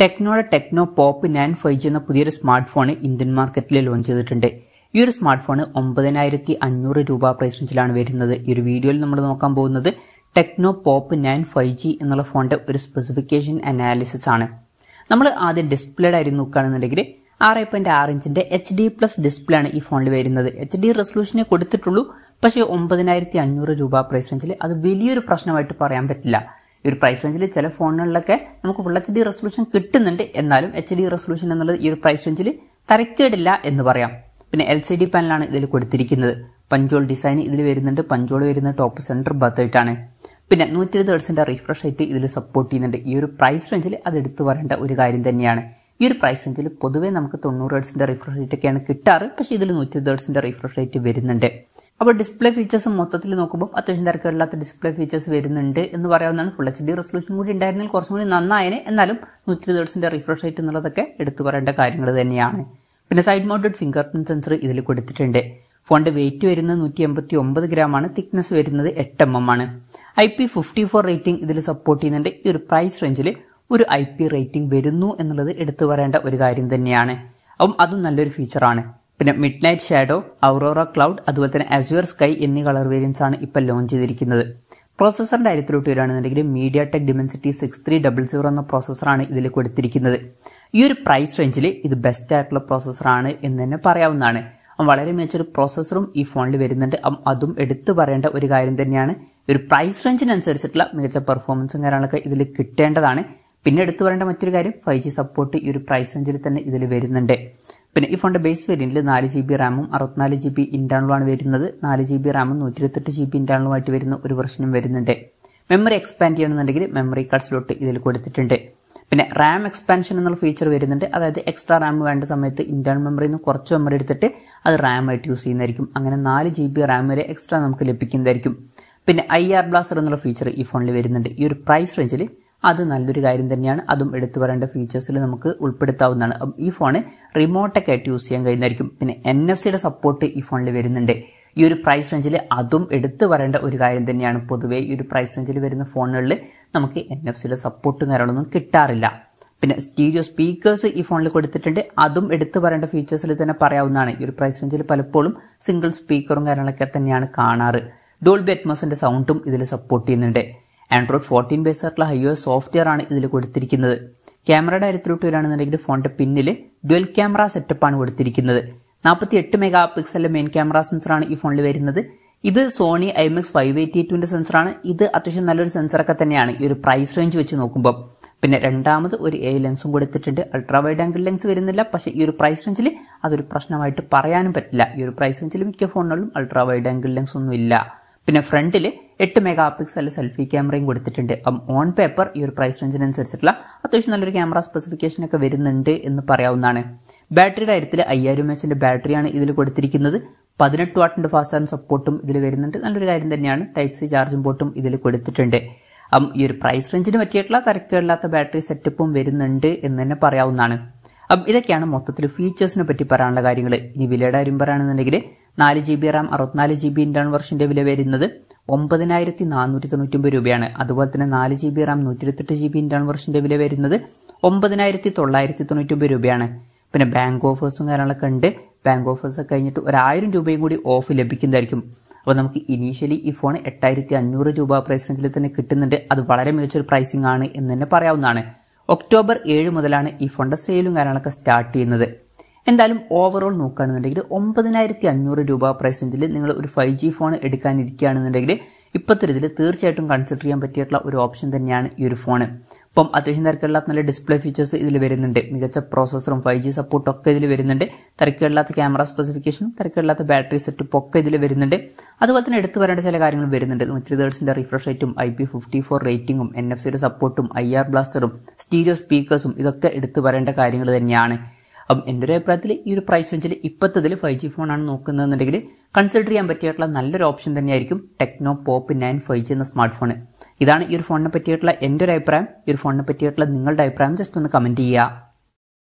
ടെക്നോയുടെ Tecno Pop nine five G എന്ന പുതിയൊരു smart phone Indian മാർക്കറ്റിൽ ലോഞ്ച് ചെയ്തിട്ടുണ്ട് ഈ ഒരു സ്മാർട്ട് ഫോൺ ഒമ്പതിനായിരത്തി അഞ്ഞൂറ് രൂപ പ്രൈസ് റേഞ്ചിലാണ് വരുന്നത് ഈ ഒരു വീഡിയോയിൽ നമ്മൾ നോക്കാൻ പോകുന്നത് Tecno Pop nine five G എന്നുള്ള ഫോണിന്റെ ഒരു സ്പെസിഫിക്കേഷൻ അനാലിസിസ് ആണ് നമ്മൾ ആദ്യം ഡിസ്പ്ലേഡ് ആയിരുന്നു നോക്കുകയാണെന്നുണ്ടെങ്കിൽ ആറ് പോയിന്റ് ആറ് ഇഞ്ചിന്റെ എച്ച് ഡി പ്ലസ് ഡിസ്പ്ലേ ആണ് ഈ ഫോണിൽ വരുന്നത് എച്ച് ഡി റെസൊല്യൂഷനെ കൊടുത്തിട്ടുള്ളൂ പക്ഷേ ഒമ്പതിനായിരത്തി അഞ്ഞൂറ് രൂപ പ്രൈസ് റേഞ്ചിൽ അത് വലിയൊരു പ്രശ്നമായിട്ട് പറയാൻ പറ്റില്ല ഈ ഒരു പ്രൈസ് റേഞ്ചിൽ ചില ഫോണുകളിലൊക്കെ നമുക്ക് ഫുൾ എച്ച് ഡി റെസൊല്യൂഷൻ കിട്ടുന്നുണ്ട് എന്നാലും എച്ച് ഡി റെസൊല്യൂഷൻ എന്നുള്ളത് ഈ ഒരു പ്രൈസ് റേഞ്ചിൽ തരക്കേടില്ല എന്ന് പറയാം പിന്നെ എൽ സി ഡി പാനലാണ് ഇതിൽ കൊടുത്തിരിക്കുന്നത് പഞ്ചോൾ ഡിസൈൻ ഇതിൽ വരുന്നുണ്ട് പഞ്ചോൾ വരുന്ന ടോപ്പ് സെൻറ്റർ ബത്തായിട്ടാണ് പിന്നെ നൂറ്റി ഇരുപത് റിഫ്രഷ് റേറ്റ് ഇതിൽ സപ്പോർട്ട് ചെയ്യുന്നുണ്ട് ഈ ഒരു പ്രൈസ് റേഞ്ചിൽ അത് എടുത്തു പറയേണ്ട ഒരു കാര്യം തന്നെയാണ് ഈ ഒരു പ്രൈസ് റേഞ്ചിൽ പൊതുവേ നമുക്ക് തൊണ്ണൂറ് ഹേർട്സിൻ്റെ റിഫ്രഷ് റേറ്റ് ഒക്കെയാണ് കിട്ടാറ് പക്ഷേ ഇതിൽ നൂറ്റി ഹേർട്സിൻ്റെ റിഫ്രഷ് റേറ്റ് വരുന്നുണ്ട് അപ്പോൾ ഡിസ്പ്ലേ ഫീച്ചേഴ്സ് മൊത്തത്തിൽ നോക്കുമ്പോൾ അത്യാവശ്യം തിരക്കുകളില്ലാത്ത ഡിസ്പ്ലേ ഫീച്ചേഴ്സ് വരുന്നുണ്ട് എന്ന് പറയാവുന്നതാണ് ഫുൾ എച്ച് ഡി റെസൊല്യൂഷൻ കൂടി ഉണ്ടായിരുന്നെങ്കിൽ കുറച്ചും കൂടി നന്നായേനെ എന്നാലും നൂറ്റി ഹേർട്സിൻ്റെ റിഫ്രഷ് റേറ്റ് എന്നുള്ളതൊക്കെ എടുത്തു പറയേണ്ട കാര്യങ്ങൾ തന്നെയാണ് പിന്നെ side mounted fingerprint sensor ഇതിൽ കൊടുത്തിട്ടുണ്ട് ഫോണിൻ്റെ വെയിറ്റ് വരുന്നത് നൂറ്റി എൺപത്തി ഒമ്പത് ഗ്രാമാണ് തിക്നെസ് വരുന്നത് എട്ട് എം എം ആണ് I P fifty four rating ഇതിൽ സപ്പോർട്ട് ചെയ്യുന്നുണ്ട് ഈ ഒരു പ്രൈസ് റേഞ്ചിൽ ഒരു ഐ പി റേറ്റിംഗ് വരുന്നു എന്നുള്ളത് എടുത്തു പറയേണ്ട ഒരു കാര്യം തന്നെയാണ് അപ്പം അതും നല്ലൊരു ഫീച്ചറാണ് പിന്നെ midnight shadow aurora cloud അതുപോലെ തന്നെ അസ്യൂർ സ്കൈ എന്നീ കളർ വേരിയൻസ് ആണ് ഇപ്പം ലോഞ്ച് ചെയ്തിരിക്കുന്നത് പ്രോസസറിന്റെ കാര്യത്തിലോട്ട് വരികയാണെന്നുണ്ടെങ്കിൽ MediaTek Dimensity six three double zero എന്ന പ്രോസസ്സറാണ് ഇതിൽ കൊടുത്തിരിക്കുന്നത് ഈ ഒരു പ്രൈസ് റേഞ്ചിൽ ഇത് ബെസ്റ്റ് ആയിട്ടുള്ള പ്രോസസ്സറാണ് എന്ന് തന്നെ പറയാവുന്നതാണ് വളരെ മികച്ചൊരു പ്രോസസ്സറും ഈ ഫോണിൽ വരുന്നുണ്ട് അതും എടുത്തു പറയേണ്ട ഒരു കാര്യം തന്നെയാണ് ഒരു പ്രൈസ് റേഞ്ചിനനുസരിച്ചിട്ടുള്ള മികച്ച പെർഫോമൻസും കാര്യങ്ങളൊക്കെ ഇതിൽ കിട്ടേണ്ടതാണ് പിന്നെ എടുത്തു പറയേണ്ട മറ്റൊരു കാര്യം ഫൈവ് ജി സപ്പോർട്ട് ഈ ഒരു പ്രൈസ് റേഞ്ചിൽ തന്നെ ഇതിൽ വരുന്നുണ്ട് പിന്നെ ഈ ഫോണിൻ്റെ ബേസ് വേരിയൻറ്റിൽ നാല് ജി ബി റാമും അറുപത്തിനാല് ജി ബി ഇൻറ്റേണലുമാണ് വരുന്നത് നാല് ജി ബി റാമും നൂറ്റി ഇരുപത്തെട്ട് ജി ബി ഇൻറ്റേണലുമായിട്ട് വരുന്ന ഒരു വെർഷനും വരുന്നുണ്ട് മെമ്മറി എക്സ്പാൻഡ് ചെയ്യണമെന്നുണ്ടെങ്കിൽ മെമ്മറി കാർഡ് സ്ലോട്ട് ഇതിൽ കൊടുത്തിട്ടുണ്ട് പിന്നെ റാം എക്സ്പാൻഷൻ എന്നുള്ള ഫീച്ചർ വരുന്നുണ്ട് അതായത് എക്സ്ട്രാ റാം വേണ്ട സമയത്ത് ഇൻറ്റേണൽ മെമ്മറിയിൽ നിന്ന് കുറച്ച് മെമ്മറി എടുത്തിട്ട് അത് റാം ആയിട്ട് യൂസ് ചെയ്യുന്നതായിരിക്കും അങ്ങനെ നാല് ജി ബി റാം വരെ എക്സ്ട്രാ നമുക്ക് ലഭിക്കുന്നതായിരിക്കും പിന്നെ ഐ ആർ ബ്ലാസ്റ്റർ എന്നുള്ള ഫീച്ചർ ഈ ഫോണിൽ വരുന്നുണ്ട് ഈ ഒരു പ്രൈസ് റേഞ്ചിൽ അത് നല്ലൊരു കാര്യം തന്നെയാണ് അതും എടുത്തു പറയേണ്ട ഫീച്ചേഴ്സിൽ നമുക്ക് ഉൾപ്പെടുത്താവുന്നതാണ് ഈ ഫോൺ റിമോട്ടൊക്കെ ആയിട്ട് യൂസ് ചെയ്യാൻ കഴിയുന്നതായിരിക്കും പിന്നെ എൻ എഫ് സിയുടെ സപ്പോർട്ട് ഈ ഫോണിൽ വരുന്നുണ്ട് ഈ ഒരു പ്രൈസ് റേഞ്ചിൽ അതും എടുത്തു പറയേണ്ട ഒരു കാര്യം തന്നെയാണ് പൊതുവേ ഈ ഒരു പ്രൈസ് റേഞ്ചിൽ വരുന്ന ഫോണുകളിൽ നമുക്ക് എൻ എഫ് സിയുടെ സപ്പോർട്ട് കാര്യങ്ങളൊന്നും കിട്ടാറില്ല പിന്നെ സ്റ്റീരിയോ സ്പീക്കേഴ്സ് ഈ ഫോണിൽ കൊടുത്തിട്ടുണ്ട് അതും എടുത്തു പറയേണ്ട ഫീച്ചേഴ്സിൽ തന്നെ പറയാവുന്നതാണ് ഈ ഒരു പ്രൈസ് റേഞ്ചിൽ പലപ്പോഴും സിംഗിൾ സ്പീക്കറും കാര്യങ്ങളൊക്കെ തന്നെയാണ് കാണാറ് ഡോൾബി അറ്റ്മോസിന്റെ സൗണ്ടും ഇതിൽ സപ്പോർട്ട് ചെയ്യുന്നുണ്ട് ആൻഡ്രോയിഡ് ഫോർട്ടീൻ ബേസ് ആയിട്ടുള്ള ഐ സോഫ്റ്റ്വെയർ ആണ് ഇതിൽ കൊടുത്തിരിക്കുന്നത് ക്യാമറയുടെ കാര്യത്തിലോട്ട് വരികയാണെന്നുണ്ടെങ്കിൽ ഫോണിന്റെ പിന്നിൽ ഡ്വൽ ക്യാമറ സെറ്റപ്പാണ് കൊടുത്തിരിക്കുന്നത് നാൽപ്പത്തി എട്ട് മെഗാ പിക്സലിലെ മെയിൻ ക്യാമറ സെൻസറാണ് ഈ ഫോണിൽ വരുന്നത് ഇത് സോണി എക്സ് ഫൈവ് എയ്റ്റി ടുവിൻ്റെ സെൻസറാണ് ഇത് അത്യാവശ്യം നല്ലൊരു സെൻസറൊക്കെ തന്നെയാണ് ഈ ഒരു പ്രൈസ് റേഞ്ച് വെച്ച് നോക്കുമ്പോൾ പിന്നെ രണ്ടാമത് ഒരു എ ലെൻസും കൊടുത്തിട്ടുണ്ട് അൾട്രാ വൈഡ് ആംഗിൾ ലെൻസ് വരുന്നില്ല പക്ഷെ ഈ ഒരു പ്രൈസ് റേഞ്ചിൽ അതൊരു പ്രശ്നമായിട്ട് പറയാനും പറ്റില്ല ഈ ഒരു പ്രൈസ് റേഞ്ചിൽ മിക്ക ഫോണുകളിലും അൾട്രാ വൈഡ് ആംഗിൾ ലെൻസ് ഒന്നും ഇല്ല പിന്നെ ഫ്രണ്ടിൽ എട്ട് മെഗാ പിക്സൽ സെൽഫി ക്യാമറയും കൊടുത്തിട്ടുണ്ട് ഓൺ പേപ്പർ ഈ ഒരു പ്രൈസ് റേഞ്ചിനനുസരിച്ചിട്ടുള്ള അത്യാവശ്യം നല്ലൊരു ക്യാമറ സ്പെസിഫിക്കേഷൻ ഒക്കെ വരുന്നുണ്ട് എന്ന് പറയാവുന്നതാണ് ബാറ്ററിയുടെ കാര്യത്തിൽ അയ്യായിരം എം എച്ചിൻ്റെ ബാറ്ററിയാണ് ഇതിൽ കൊടുത്തിരിക്കുന്നത് പതിനെട്ട് വാട്ടിന്റെ ഫാസ്റ്റ് ചാർജ് സപ്പോർട്ടും ഇതിൽ വരുന്നുണ്ട് നല്ലൊരു കാര്യം തന്നെയാണ് ടൈപ്പ് സി ചാർജിംഗ് പോർട്ടും ഇതിൽ കൊടുത്തിട്ടുണ്ട് ഈ ഒരു പ്രൈസ് റേഞ്ചിന് പറ്റിയിട്ടുള്ള തരക്കേടില്ലാത്ത ബാറ്ററി സെറ്റപ്പും വരുന്നുണ്ട് എന്ന് തന്നെ പറയാവുന്നതാണ് അപ്പം ഇതൊക്കെയാണ് മൊത്തത്തിൽ ഫീച്ചേഴ്സിനെ പറ്റി പറയാനുള്ള കാര്യങ്ങൾ ഇനി വിലയുടെ കാര്യം പറയുകയാണെന്നുണ്ടെങ്കിൽ നാല് ജി ബി റാം അറുപത്തിനാല് ജി ബി ഇൻ്റേൺ വെർഷൻ്റെ വില വരുന്നത് ഒമ്പതിനായിരത്തി നാനൂറ്റി തൊണ്ണൂറ്റൊമ്പത് രൂപയാണ് അതുപോലെ തന്നെ നാല് ജി ബി റാം നൂറ്റി ഇരുപത്തെട്ട് ജി ബി ഇൻ്റേൺ വെർഷൻ്റെ വില വരുന്നത് ഒമ്പതിനായിരത്തി തൊള്ളായിരത്തി തൊണ്ണൂറ്റൊമ്പത് രൂപയാണ് പിന്നെ ബാങ്ക് ഓഫേഴ്സും കാര്യങ്ങളൊക്കെ ഉണ്ട് ബാങ്ക് ഓഫേഴ്സ് കഴിഞ്ഞിട്ട് ഒരായിരം രൂപയും കൂടി ഓഫ് ലഭിക്കുന്നതായിരിക്കും അപ്പോൾ നമുക്ക് ഇനീഷ്യലി ഈ ഫോൺ എട്ടായിരത്തി അഞ്ഞൂറ് രൂപ പ്രൈസ് റേഞ്ചിൽ തന്നെ കിട്ടുന്നുണ്ട് അത് വളരെ മികച്ചൊരു പ്രൈസിംഗ് ആണ് എന്ന് തന്നെ പറയാവുന്നതാണ് ഒക്ടോബർ ഏഴ് മുതലാണ് ഈ ഫോണിൻ്റെ സെയിലും കാര്യങ്ങളൊക്കെ സ്റ്റാർട്ട് ചെയ്യുന്നത് എന്തായാലും ഓവറോൾ നോക്കുകയാണെന്നുണ്ടെങ്കിൽ ഒമ്പതിനായിരത്തി അഞ്ഞൂറ് രൂപ പ്രൈസ് റേഞ്ചിൽ നിങ്ങൾ ഒരു ഫൈവ് ജി ഫോൺ എടുക്കാനിരിക്കുകയാണെന്നുണ്ടെങ്കിൽ ഇപ്പോഴത്തെ ഒരു ഇതിൽ തീർച്ചയായിട്ടും കൺസിഡർ ചെയ്യാൻ പറ്റിയിട്ടുള്ള ഒരു ഓപ്ഷൻ തന്നെയാണ് ഈ ഒരു ഫോൺ ഇപ്പം അത്യാവശ്യം തിരക്കില്ലാത്ത നല്ല ഡിസ്പ്ലേ ഫീച്ചേഴ്സ് ഇതിൽ വരുന്നുണ്ട് മികച്ച പ്രോസസ്സറും ഫൈവ് ജി സപ്പോർട്ടും ഒക്കെ ഇതിൽ വരുന്നുണ്ട് തിരക്കില്ലാത്ത ക്യാമറ സ്പെസിഫിക്കേഷനും തിരക്കില്ലാത്ത ബാറ്ററി സെറ്റപ്പ് ഒക്കെ ഇതിൽ വരുന്നുണ്ട് അതുപോലെ തന്നെ എടുത്തു വരേണ്ട ചില കാര്യങ്ങൾ വരുന്നുണ്ട് നൂറ്റി തേർഡ്സിൻ്റെ റിഫ്രഷ് റേറ്റും ഐ പി ഫിഫ്റ്റി ഫോർ റേറ്റിംഗും എൻ എഫ് സിയുടെ സപ്പോർട്ടും ഐ ആർ ബ്ലാസ്റ്ററും സ്റ്റീരിയോ സ്പീക്കേഴ്സും ഇതൊക്കെ എടുത്തു വരേണ്ട കാര്യങ്ങൾ തന്നെയാണ് അപ്പം എൻ്റെ ഒരു അഭിപ്രായത്തിൽ ഈ ഒരു പ്രൈസ് റേഞ്ചിൽ ഇപ്പോഴത്തതിൽ ഫൈവ് ജി ഫോണാണ് നോക്കുന്നതെന്നുണ്ടെങ്കിൽ കൺസിഡർ ചെയ്യാൻ പറ്റിയിട്ടുള്ള നല്ലൊരു ഓപ്ഷൻ തന്നെയായിരിക്കും Tecno Pop nine five G എന്ന സ്മാർട്ട് ഫോൺ ഇതാണ് ഈ ഒരു ഫോണിനെ പറ്റിയിട്ടുള്ള എൻ്റെ ഒരു അഭിപ്രായം ഈ ഒരു ഫോണിനെ പറ്റിയിട്ടുള്ള നിങ്ങളുടെ അഭിപ്രായം ജസ്റ്റ് ഒന്ന് കമൻറ്റ് ചെയ്യുക